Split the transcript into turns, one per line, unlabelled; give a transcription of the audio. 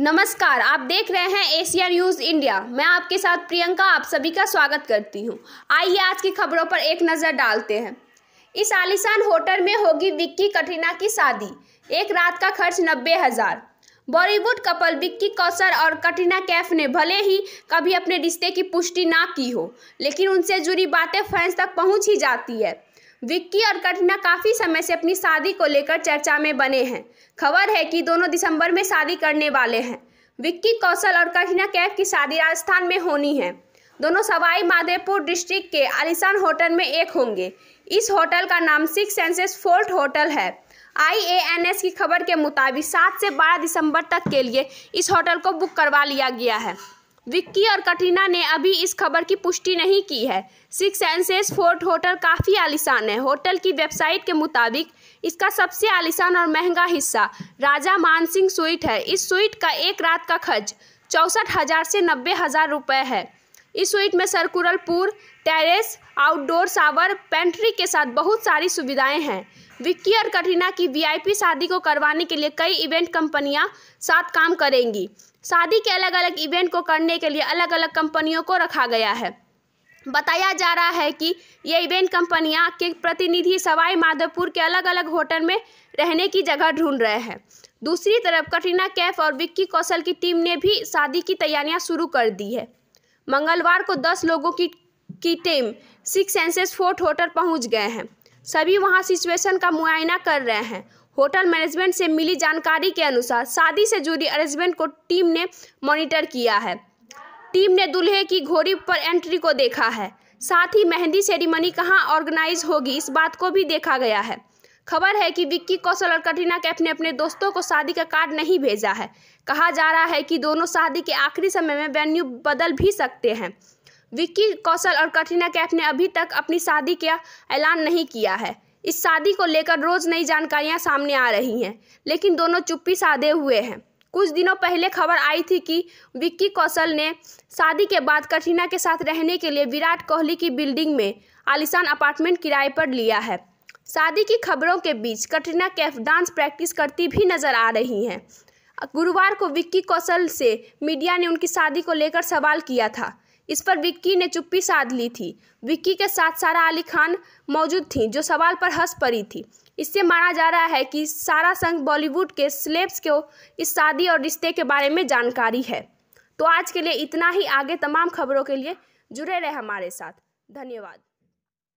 नमस्कार आप देख रहे हैं एशिया न्यूज इंडिया मैं आपके साथ प्रियंका आप सभी का स्वागत करती हूं। आइए आज की खबरों पर एक नजर डालते हैं इस आलिशान होटल में होगी विक्की कटरीना की शादी एक रात का खर्च नब्बे हजार बॉलीवुड कपल विक्की कौशल और कटरीना कैफ ने भले ही कभी अपने रिश्ते की पुष्टि ना की हो लेकिन उनसे जुड़ी बातें फैंस तक पहुँच ही जाती है विक्की और कटरीना काफ़ी समय से अपनी शादी को लेकर चर्चा में बने हैं खबर है कि दोनों दिसंबर में शादी करने वाले हैं विक्की कौशल और कटरीना कैफ की शादी राजस्थान में होनी है दोनों सवाई माधेपुर डिस्ट्रिक्ट के आलिशान होटल में एक होंगे इस होटल का नाम सिक्स सेंसेस फोर्ट होटल है एस की खबर के मुताबिक सात से बारह दिसंबर तक के लिए इस होटल को बुक करवा लिया गया है विक्की और कटरीना ने अभी इस खबर की पुष्टि नहीं की है सिक्स एंसेस फोर्ट होटल काफ़ी आलिशान है होटल की वेबसाइट के मुताबिक इसका सबसे आलिशान और महंगा हिस्सा राजा मानसिंह स्वीट है इस स्वीट का एक रात का खर्च चौंसठ हज़ार से नब्बे हज़ार रुपये है इस स्वीट में सर्कुलर पूर टेरेस आउटडोर सावर पेंट्री के साथ बहुत सारी सुविधाएं हैं विक्की और कटरीना की वीआईपी शादी को करवाने के लिए कई इवेंट कंपनियां साथ काम करेंगी शादी के अलग अलग इवेंट को करने के लिए अलग अलग कंपनियों को रखा गया है बताया जा रहा है कि ये इवेंट कंपनियां के प्रतिनिधि सवाई माधोपुर के अलग अलग होटल में रहने की जगह ढूंढ रहे हैं दूसरी तरफ कटरीना कैफ और विक्की कौशल की टीम ने भी शादी की तैयारियां शुरू कर दी है मंगलवार को दस लोगों की की team six senses fort hotel पहुंच गए हैं सभी वहां सिचुएशन का मुआयना कर रहे हैं होटल मैनेजमेंट से मिली जानकारी के अनुसार शादी से जुड़ी अरेंजमेंट को टीम ने मॉनिटर किया है टीम ने दूल्हे की घोड़ी पर एंट्री को देखा है साथ ही मेहंदी सेरेमनी कहाँ ऑर्गेनाइज होगी इस बात को भी देखा गया है खबर है कि विक्की कौशल और कटरीना कैफ ने अपने दोस्तों को शादी का कार्ड नहीं भेजा है कहा जा रहा है कि दोनों शादी के आखिरी समय में वेन्यू बदल भी सकते हैं विक्की कौशल और कटरीना कैफ ने अभी तक अपनी शादी का ऐलान नहीं किया है इस शादी को लेकर रोज नई जानकारियां सामने आ रही हैं लेकिन दोनों चुप्पी साधे हुए हैं कुछ दिनों पहले खबर आई थी कि विक्की कौशल ने शादी के बाद कटरीना के साथ रहने के लिए विराट कोहली की बिल्डिंग में आलिशान अपार्टमेंट किराए पर लिया है शादी की खबरों के बीच कटरीना कैफ डांस प्रैक्टिस करती भी नजर आ रही हैं गुरुवार को विक्की कौशल से मीडिया ने उनकी शादी को लेकर सवाल किया था इस पर विक्की ने चुप्पी साध ली थी विक्की के साथ सारा अली खान मौजूद थी जो सवाल पर हंस पड़ी थी इससे माना जा रहा है कि सारा संघ बॉलीवुड के स्लेब्स को इस शादी और रिश्ते के बारे में जानकारी है तो आज के लिए इतना ही आगे तमाम खबरों के लिए जुड़े रहे हमारे साथ धन्यवाद